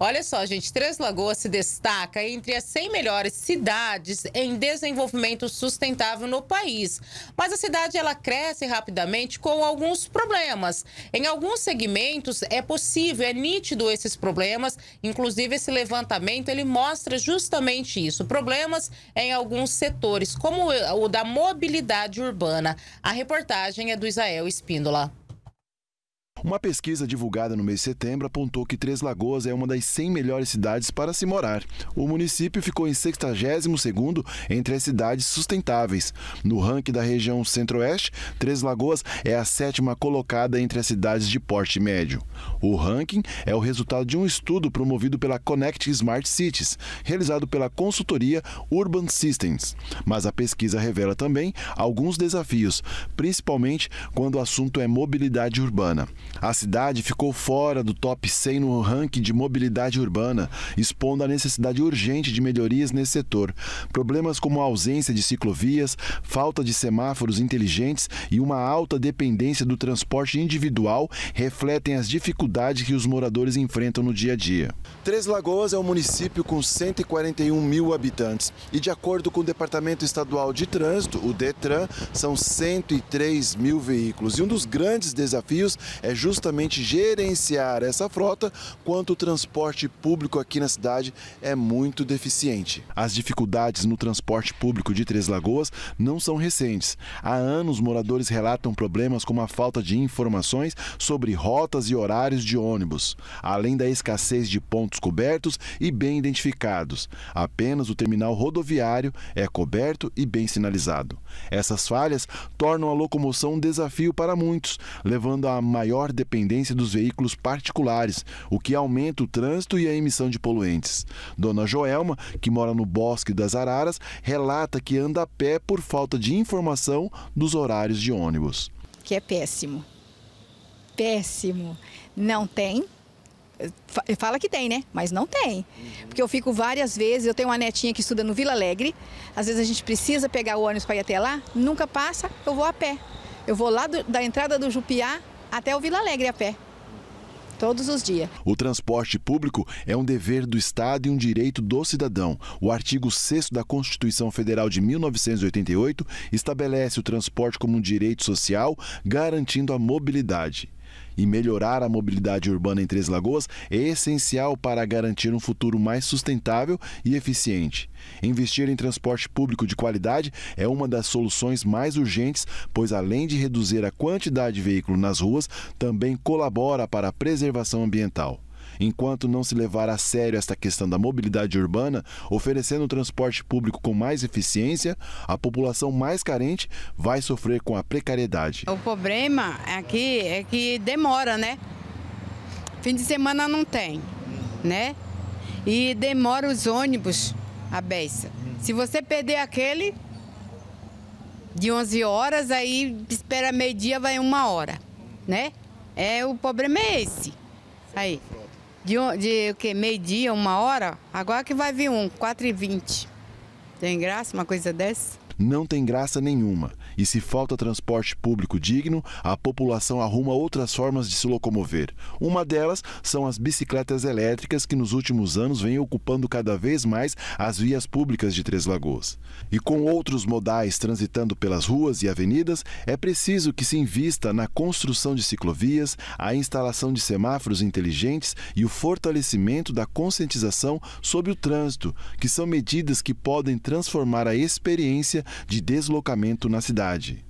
Olha só, gente, Três Lagoas se destaca entre as 100 melhores cidades em desenvolvimento sustentável no país. Mas a cidade ela cresce rapidamente com alguns problemas. Em alguns segmentos é possível, é nítido esses problemas. Inclusive esse levantamento ele mostra justamente isso, problemas em alguns setores, como o da mobilidade urbana. A reportagem é do Israel Espíndola. Uma pesquisa divulgada no mês de setembro apontou que Três Lagoas é uma das 100 melhores cidades para se morar. O município ficou em 62º entre as cidades sustentáveis. No ranking da região Centro-Oeste, Três Lagoas é a sétima colocada entre as cidades de porte médio. O ranking é o resultado de um estudo promovido pela Connect Smart Cities, realizado pela consultoria Urban Systems. Mas a pesquisa revela também alguns desafios, principalmente quando o assunto é mobilidade urbana. A cidade ficou fora do top 100 no ranking de mobilidade urbana, expondo a necessidade urgente de melhorias nesse setor. Problemas como a ausência de ciclovias, falta de semáforos inteligentes e uma alta dependência do transporte individual refletem as dificuldades que os moradores enfrentam no dia a dia. Três Lagoas é um município com 141 mil habitantes e, de acordo com o Departamento Estadual de Trânsito, o DETRAN, são 103 mil veículos. E um dos grandes desafios é justamente gerenciar essa frota, quanto o transporte público aqui na cidade é muito deficiente. As dificuldades no transporte público de Três Lagoas não são recentes. Há anos, moradores relatam problemas como a falta de informações sobre rotas e horários de ônibus, além da escassez de pontos cobertos e bem identificados. Apenas o terminal rodoviário é coberto e bem sinalizado. Essas falhas tornam a locomoção um desafio para muitos, levando a maior maior dependência dos veículos particulares, o que aumenta o trânsito e a emissão de poluentes. Dona Joelma, que mora no Bosque das Araras, relata que anda a pé por falta de informação dos horários de ônibus. Que é péssimo. Péssimo. Não tem Fala que tem, né? Mas não tem. Porque eu fico várias vezes, eu tenho uma netinha que estuda no Vila Alegre, às vezes a gente precisa pegar o ônibus para ir até lá, nunca passa, eu vou a pé. Eu vou lá do, da entrada do Jupiá até o Vila Alegre a pé. Todos os dias. O transporte público é um dever do Estado e um direito do cidadão. O artigo 6 da Constituição Federal de 1988 estabelece o transporte como um direito social, garantindo a mobilidade e melhorar a mobilidade urbana em Três Lagoas é essencial para garantir um futuro mais sustentável e eficiente. Investir em transporte público de qualidade é uma das soluções mais urgentes, pois além de reduzir a quantidade de veículos nas ruas, também colabora para a preservação ambiental enquanto não se levar a sério esta questão da mobilidade urbana, oferecendo um transporte público com mais eficiência, a população mais carente vai sofrer com a precariedade. O problema aqui é, é que demora, né? Fim de semana não tem, né? E demora os ônibus a beça. Se você perder aquele de 11 horas, aí espera meio-dia, vai uma hora, né? É, o problema é esse. Aí de, de o que? Meio-dia, uma hora? Agora que vai vir um, 4h20. Tem graça uma coisa dessa? não tem graça nenhuma e se falta transporte público digno, a população arruma outras formas de se locomover. Uma delas são as bicicletas elétricas que nos últimos anos vêm ocupando cada vez mais as vias públicas de Três Lagoas. E com outros modais transitando pelas ruas e avenidas, é preciso que se invista na construção de ciclovias, a instalação de semáforos inteligentes e o fortalecimento da conscientização sobre o trânsito, que são medidas que podem transformar a experiência de deslocamento na cidade.